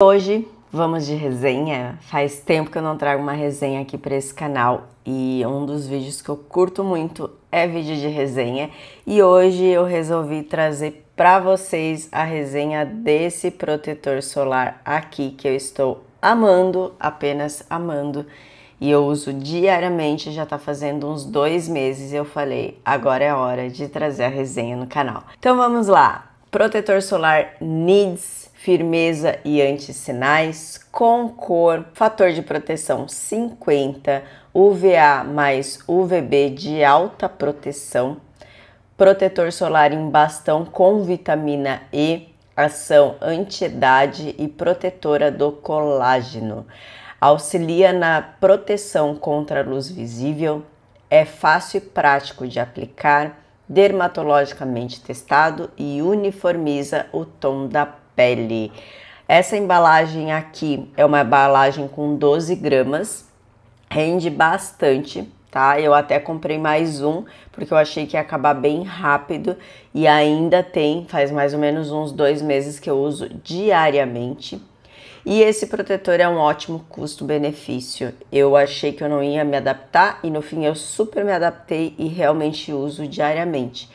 Hoje vamos de resenha. Faz tempo que eu não trago uma resenha aqui para esse canal e um dos vídeos que eu curto muito é vídeo de resenha. E hoje eu resolvi trazer para vocês a resenha desse protetor solar aqui que eu estou amando, apenas amando. E eu uso diariamente, já tá fazendo uns dois meses. Eu falei, agora é hora de trazer a resenha no canal. Então vamos lá! protetor solar NIDS, firmeza e anti-sinais, com cor, fator de proteção 50, UVA mais UVB de alta proteção, protetor solar em bastão com vitamina E, ação anti idade e protetora do colágeno. Auxilia na proteção contra a luz visível, é fácil e prático de aplicar dermatologicamente testado e uniformiza o tom da pele. Essa embalagem aqui é uma embalagem com 12 gramas, rende bastante, tá? Eu até comprei mais um, porque eu achei que ia acabar bem rápido e ainda tem, faz mais ou menos uns dois meses que eu uso diariamente. E esse protetor é um ótimo custo-benefício. Eu achei que eu não ia me adaptar e no fim eu super me adaptei e realmente uso diariamente.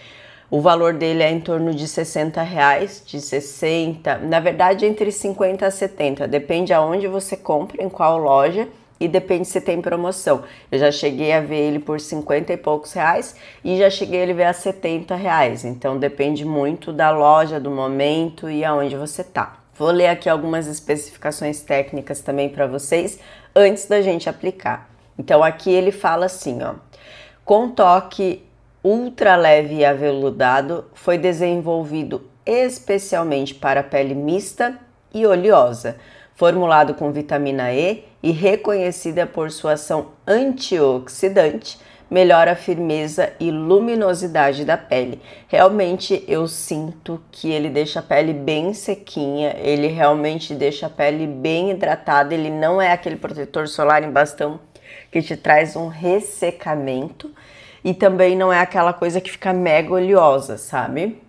O valor dele é em torno de 60 reais, de 60, na verdade entre 50 a 70, depende aonde você compra, em qual loja e depende se tem promoção. Eu já cheguei a ver ele por 50 e poucos reais e já cheguei a ele ver a 70 reais, então depende muito da loja, do momento e aonde você tá. Vou ler aqui algumas especificações técnicas também para vocês antes da gente aplicar. Então aqui ele fala assim, ó: com toque ultra leve e aveludado, foi desenvolvido especialmente para pele mista e oleosa, formulado com vitamina E e reconhecida por sua ação antioxidante melhora a firmeza e luminosidade da pele. Realmente eu sinto que ele deixa a pele bem sequinha, ele realmente deixa a pele bem hidratada, ele não é aquele protetor solar em bastão que te traz um ressecamento e também não é aquela coisa que fica mega oleosa, sabe?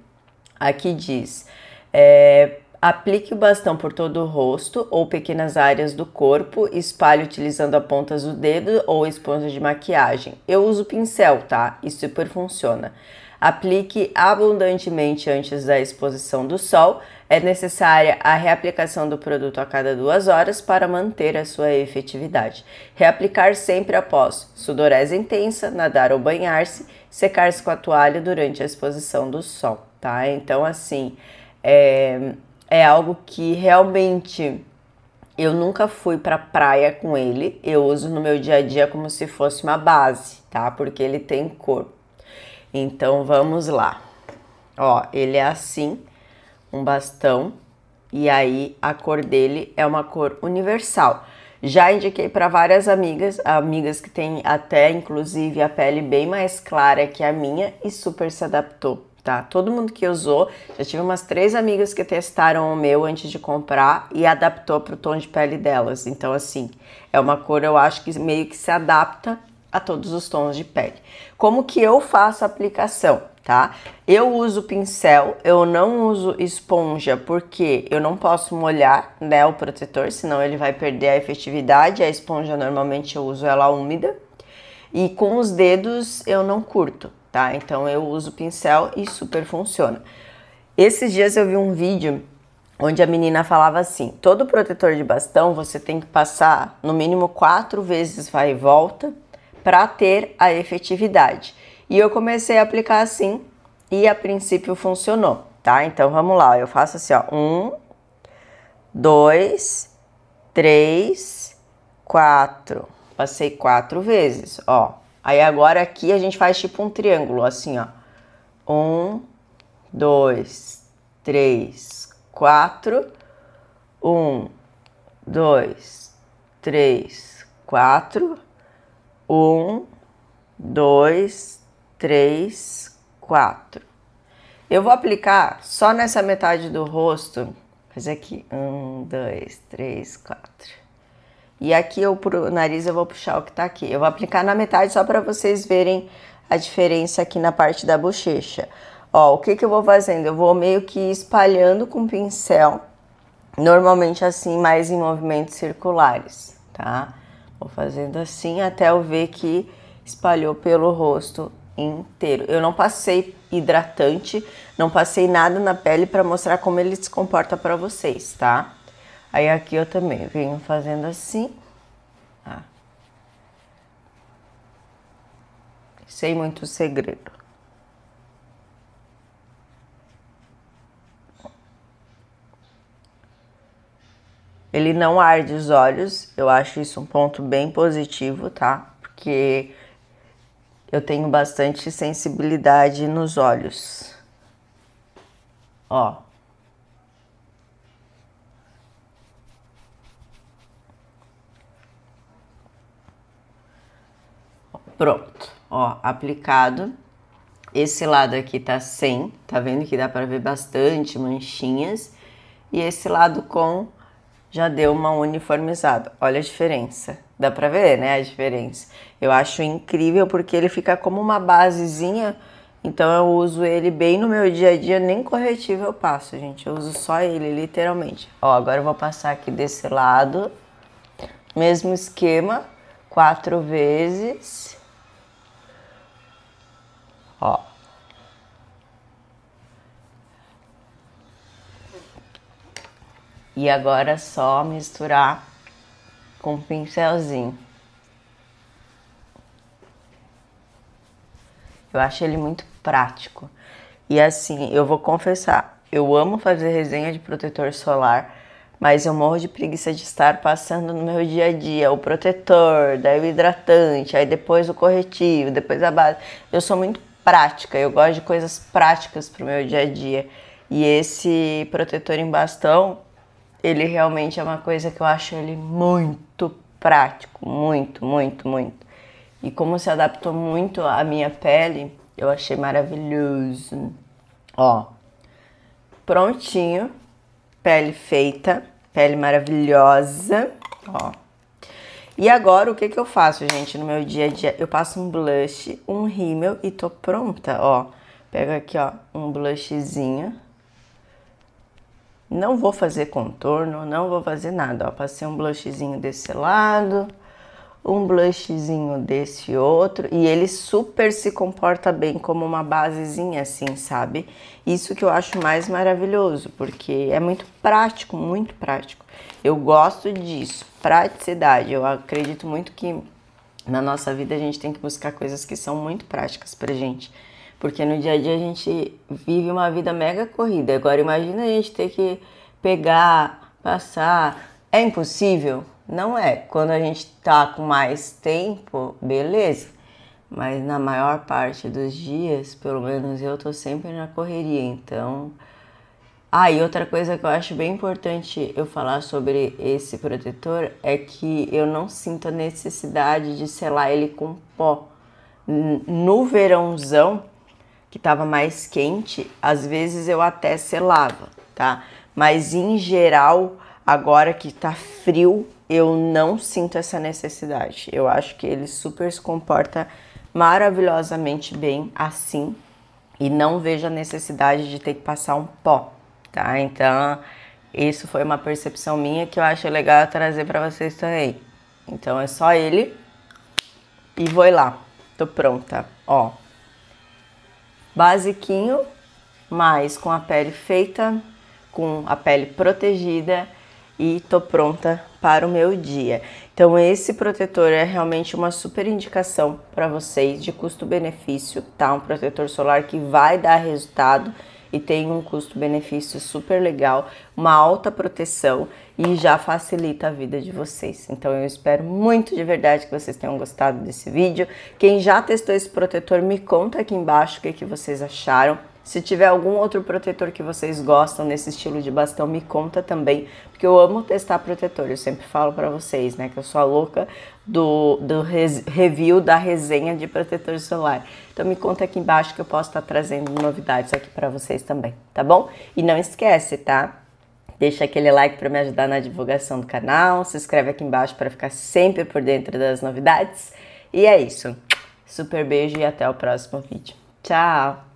Aqui diz. É, Aplique o bastão por todo o rosto ou pequenas áreas do corpo, espalhe utilizando a ponta do dedo ou esponja de maquiagem. Eu uso pincel, tá? E super funciona. Aplique abundantemente antes da exposição do sol. É necessária a reaplicação do produto a cada duas horas para manter a sua efetividade. Reaplicar sempre após sudorese intensa, nadar ou banhar-se, secar-se com a toalha durante a exposição do sol, tá? Então, assim, é, é algo que realmente eu nunca fui pra praia com ele, eu uso no meu dia a dia como se fosse uma base, tá? Porque ele tem cor. Então vamos lá. Ó, ele é assim, um bastão, e aí a cor dele é uma cor universal. Já indiquei para várias amigas, amigas que têm até inclusive a pele bem mais clara que a minha e super se adaptou. Tá, todo mundo que usou, já tive umas três amigas que testaram o meu antes de comprar e adaptou para o tom de pele delas. Então, assim, é uma cor eu acho que meio que se adapta a todos os tons de pele. Como que eu faço a aplicação, tá? Eu uso pincel, eu não uso esponja porque eu não posso molhar, né, o protetor, senão ele vai perder a efetividade. A esponja normalmente eu uso ela úmida. E com os dedos eu não curto, tá? Então eu uso pincel e super funciona. Esses dias eu vi um vídeo onde a menina falava assim: todo protetor de bastão você tem que passar no mínimo quatro vezes vai e volta para ter a efetividade. E eu comecei a aplicar assim e a princípio funcionou, tá? Então vamos lá, eu faço assim, ó, um, dois, três, quatro. Passei quatro vezes, ó. Aí agora aqui a gente faz tipo um triângulo, assim, ó. Um, dois, três, quatro. Um, dois, três, quatro um, dois, três, quatro. Eu vou aplicar só nessa metade do rosto. Fazer aqui. Um, dois, três, quatro. E aqui eu pro nariz eu vou puxar o que tá aqui. Eu vou aplicar na metade só para vocês verem a diferença aqui na parte da bochecha. Ó, o que que eu vou fazendo? Eu vou meio que espalhando com o pincel, normalmente assim, mais em movimentos circulares, tá? Vou fazendo assim até eu ver que espalhou pelo rosto inteiro. Eu não passei hidratante, não passei nada na pele para mostrar como ele se comporta para vocês, tá? Aí aqui eu também venho fazendo assim. Ah. Sem muito segredo. Ele não arde os olhos, eu acho isso um ponto bem positivo, tá? Porque eu tenho bastante sensibilidade nos olhos. Ó. Pronto, ó, aplicado. Esse lado aqui tá sem, tá vendo que dá para ver bastante manchinhas. E esse lado com já deu uma uniformizada. Olha a diferença. Dá pra ver, né, a diferença. Eu acho incrível porque ele fica como uma basezinha, então eu uso ele bem no meu dia a dia, nem corretivo eu passo, gente. Eu uso só ele, literalmente. Ó, agora eu vou passar aqui desse lado. Mesmo esquema, quatro vezes. Ó, E agora é só misturar com um pincelzinho. Eu acho ele muito prático. E assim, eu vou confessar, eu amo fazer resenha de protetor solar, mas eu morro de preguiça de estar passando no meu dia a dia o protetor, daí o hidratante, aí depois o corretivo, depois a base. Eu sou muito prática, eu gosto de coisas práticas pro meu dia a dia. E esse protetor em bastão, ele realmente é uma coisa que eu acho ele muito prático, muito, muito, muito. E como se adaptou muito à minha pele, eu achei maravilhoso. Ó, prontinho, pele feita, pele maravilhosa, ó. E agora o que que eu faço, gente, no meu dia a dia? Eu passo um blush, um rímel e tô pronta, ó. Pego aqui, ó, um blushzinho, não vou fazer contorno, não vou fazer nada. Ó, passei um blushzinho desse lado, um blushzinho desse outro. E ele super se comporta bem como uma basezinha, assim, sabe? Isso que eu acho mais maravilhoso, porque é muito prático, muito prático. Eu gosto disso, praticidade. Eu acredito muito que na nossa vida a gente tem que buscar coisas que são muito práticas pra gente. Porque no dia a dia a gente vive uma vida mega corrida. Agora imagina a gente ter que pegar, passar. É impossível? Não é. Quando a gente tá com mais tempo, beleza. Mas na maior parte dos dias, pelo menos eu tô sempre na correria, então. Ah, e outra coisa que eu acho bem importante eu falar sobre esse protetor é que eu não sinto a necessidade de selar ele com pó. No verãozão, que estava mais quente, às vezes eu até selava, tá? Mas em geral, agora que tá frio, eu não sinto essa necessidade. Eu acho que ele super se comporta maravilhosamente bem assim e não vejo a necessidade de ter que passar um pó, tá? Então, isso foi uma percepção minha que eu acho legal trazer para vocês também. Então é só ele e vou lá. Tô pronta, ó basiquinho, mas com a pele feita, com a pele protegida e tô pronta para o meu dia. Então esse protetor é realmente uma super indicação para vocês de custo-benefício, tá? Um protetor solar que vai dar resultado e tem um custo-benefício super legal, uma alta proteção e já facilita a vida de vocês. Então eu espero muito de verdade que vocês tenham gostado desse vídeo. Quem já testou esse protetor, me conta aqui embaixo o que, que vocês acharam. Se tiver algum outro protetor que vocês gostam nesse estilo de bastão, me conta também, porque eu amo testar protetor. Eu sempre falo para vocês, né, que eu sou a louca do, do res, review da resenha de protetor solar. Então me conta aqui embaixo que eu posso estar tá trazendo novidades aqui para vocês também, tá bom? E não esquece, tá? Deixa aquele like para me ajudar na divulgação do canal, se inscreve aqui embaixo para ficar sempre por dentro das novidades. E é isso. Super beijo e até o próximo vídeo. Tchau!